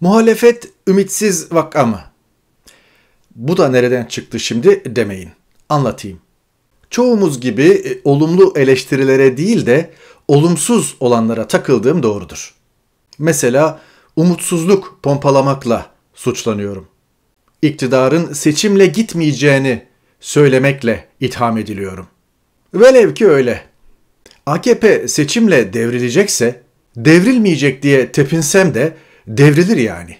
Muhalefet ümitsiz vaka mı? Bu da nereden çıktı şimdi demeyin. Anlatayım. Çoğumuz gibi e, olumlu eleştirilere değil de olumsuz olanlara takıldığım doğrudur. Mesela umutsuzluk pompalamakla suçlanıyorum. İktidarın seçimle gitmeyeceğini söylemekle itham ediliyorum. Velev ki öyle. AKP seçimle devrilecekse, devrilmeyecek diye tepinsem de devrilir yani.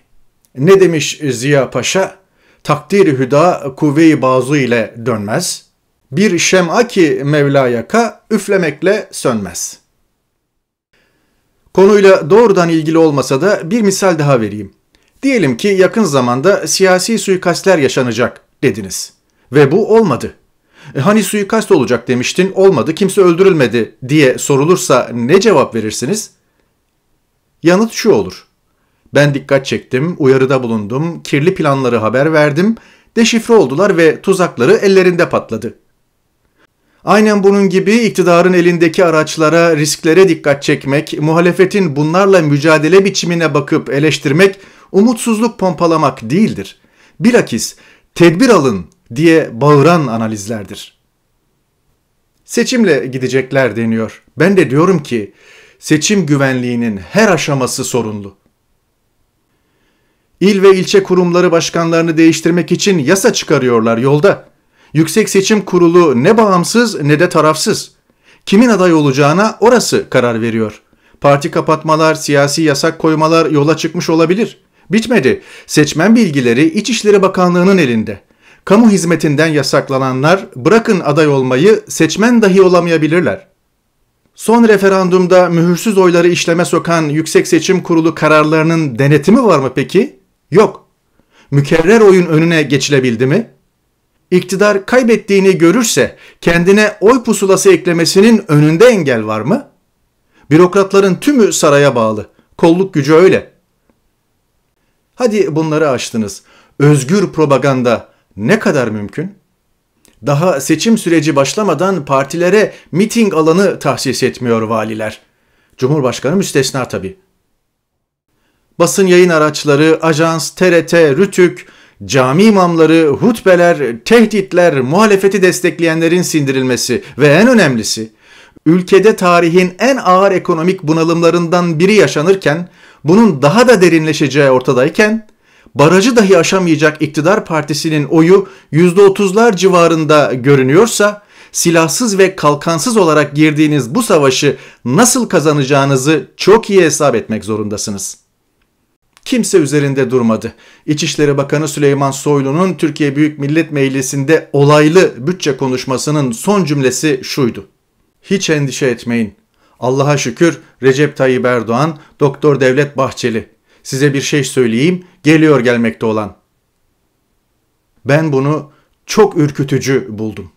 Ne demiş Ziya Paşa? Takdir hüda kuvve-i bazu ile dönmez. Bir şem'a ki Mevla yaka üflemekle sönmez. Konuyla doğrudan ilgili olmasa da bir misal daha vereyim. Diyelim ki yakın zamanda siyasi suikastler yaşanacak dediniz. Ve bu olmadı. E hani suikast olacak demiştin olmadı kimse öldürülmedi diye sorulursa ne cevap verirsiniz? Yanıt şu olur. Ben dikkat çektim, uyarıda bulundum, kirli planları haber verdim, deşifre oldular ve tuzakları ellerinde patladı. Aynen bunun gibi iktidarın elindeki araçlara, risklere dikkat çekmek, muhalefetin bunlarla mücadele biçimine bakıp eleştirmek, umutsuzluk pompalamak değildir. Bilakis tedbir alın diye bağıran analizlerdir. Seçimle gidecekler deniyor. Ben de diyorum ki seçim güvenliğinin her aşaması sorunlu. İl ve ilçe kurumları başkanlarını değiştirmek için yasa çıkarıyorlar yolda. Yüksek Seçim Kurulu ne bağımsız ne de tarafsız. Kimin aday olacağına orası karar veriyor. Parti kapatmalar, siyasi yasak koymalar yola çıkmış olabilir. Bitmedi. Seçmen bilgileri İçişleri Bakanlığı'nın elinde. Kamu hizmetinden yasaklananlar bırakın aday olmayı seçmen dahi olamayabilirler. Son referandumda mühürsüz oyları işleme sokan Yüksek Seçim Kurulu kararlarının denetimi var mı peki? Yok. Mükerrer oyun önüne geçilebildi mi? İktidar kaybettiğini görürse kendine oy pusulası eklemesinin önünde engel var mı? Bürokratların tümü saraya bağlı. Kolluk gücü öyle. Hadi bunları açtınız. Özgür propaganda ne kadar mümkün? Daha seçim süreci başlamadan partilere miting alanı tahsis etmiyor valiler. Cumhurbaşkanı müstesna tabii basın yayın araçları, ajans, TRT, Rütük, cami imamları, hutbeler, tehditler, muhalefeti destekleyenlerin sindirilmesi ve en önemlisi ülkede tarihin en ağır ekonomik bunalımlarından biri yaşanırken bunun daha da derinleşeceği ortadayken barajı dahi aşamayacak iktidar partisinin oyu %30'lar civarında görünüyorsa silahsız ve kalkansız olarak girdiğiniz bu savaşı nasıl kazanacağınızı çok iyi hesap etmek zorundasınız.'' kimse üzerinde durmadı. İçişleri Bakanı Süleyman Soylu'nun Türkiye Büyük Millet Meclisi'nde olaylı bütçe konuşmasının son cümlesi şuydu. Hiç endişe etmeyin. Allah'a şükür Recep Tayyip Erdoğan, Doktor Devlet Bahçeli. Size bir şey söyleyeyim, geliyor gelmekte olan. Ben bunu çok ürkütücü buldum.